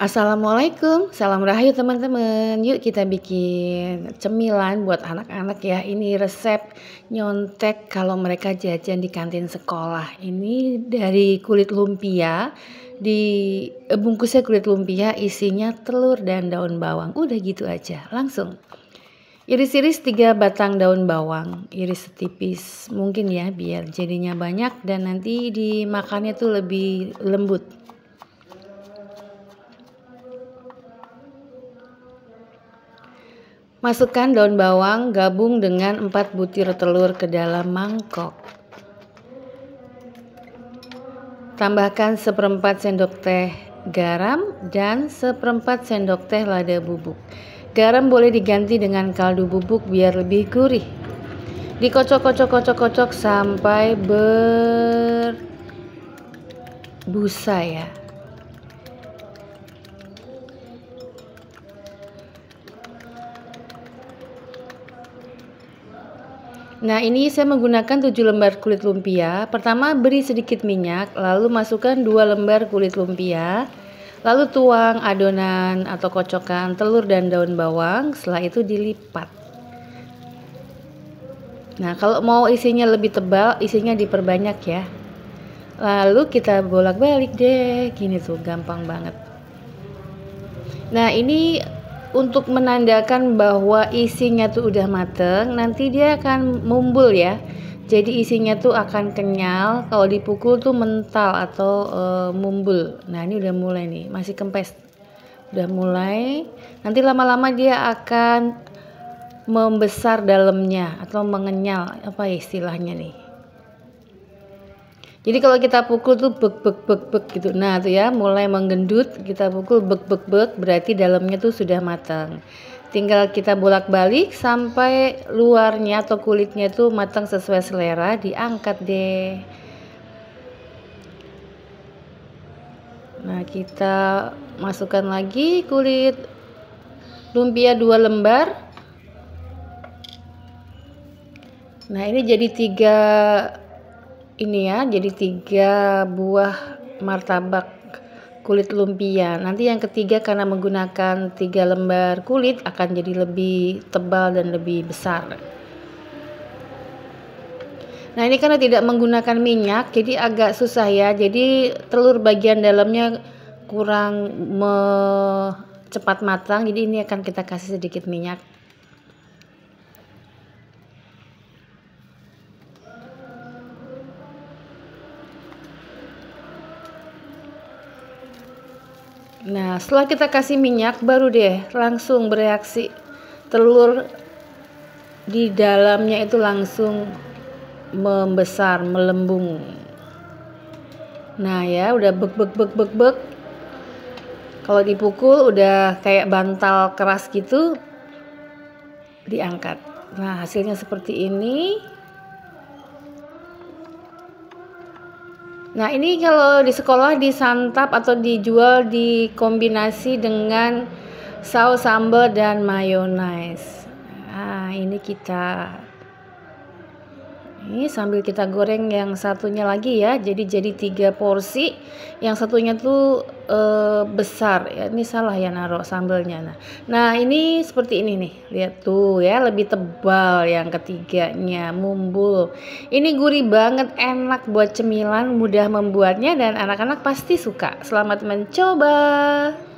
Assalamualaikum, salam rahayu teman-teman. Yuk kita bikin cemilan buat anak-anak ya. Ini resep nyontek kalau mereka jajan di kantin sekolah. Ini dari kulit lumpia. Di eh, bungkusnya kulit lumpia, isinya telur dan daun bawang. Udah gitu aja, langsung. Iris-iris tiga batang daun bawang, iris tipis mungkin ya biar jadinya banyak dan nanti dimakannya tuh lebih lembut. Masukkan daun bawang gabung dengan 4 butir telur ke dalam mangkok. Tambahkan seperempat sendok teh garam dan seperempat sendok teh lada bubuk. Garam boleh diganti dengan kaldu bubuk biar lebih gurih. Dikocok-kocok-kocok-kocok sampai berbusa ya. Nah ini saya menggunakan 7 lembar kulit lumpia Pertama beri sedikit minyak Lalu masukkan 2 lembar kulit lumpia Lalu tuang adonan atau kocokan telur dan daun bawang Setelah itu dilipat Nah kalau mau isinya lebih tebal isinya diperbanyak ya Lalu kita bolak-balik deh Gini tuh gampang banget Nah ini untuk menandakan bahwa isinya tuh udah mateng nanti dia akan mumbul ya jadi isinya tuh akan kenyal kalau dipukul tuh mental atau e, mumbul nah ini udah mulai nih masih kempes udah mulai nanti lama-lama dia akan membesar dalamnya atau mengenyal apa istilahnya nih jadi kalau kita pukul tuh bek bek bek bek gitu. Nah, tuh ya mulai menggendut, kita pukul bek bek bek berarti dalamnya tuh sudah matang. Tinggal kita bolak-balik sampai luarnya atau kulitnya tuh matang sesuai selera, diangkat deh. Nah, kita masukkan lagi kulit lumpia dua lembar. Nah, ini jadi tiga ini ya jadi tiga buah martabak kulit lumpia nanti yang ketiga karena menggunakan tiga lembar kulit akan jadi lebih tebal dan lebih besar nah ini karena tidak menggunakan minyak jadi agak susah ya jadi telur bagian dalamnya kurang cepat matang jadi ini akan kita kasih sedikit minyak Nah, setelah kita kasih minyak baru deh langsung bereaksi telur di dalamnya itu langsung membesar, melembung. Nah, ya udah bek bek bek bek bek. Kalau dipukul udah kayak bantal keras gitu diangkat. Nah, hasilnya seperti ini. Nah ini kalau di sekolah disantap atau dijual dikombinasi dengan saus sambal dan mayonnaise. Nah ini kita ini sambil kita goreng yang satunya lagi ya. Jadi jadi tiga porsi. Yang satunya tuh e, besar ya. Ini salah ya naruh sambelnya. Nah, nah ini seperti ini nih. Lihat tuh ya, lebih tebal yang ketiganya, mumbul. Ini gurih banget, enak buat cemilan, mudah membuatnya dan anak-anak pasti suka. Selamat mencoba.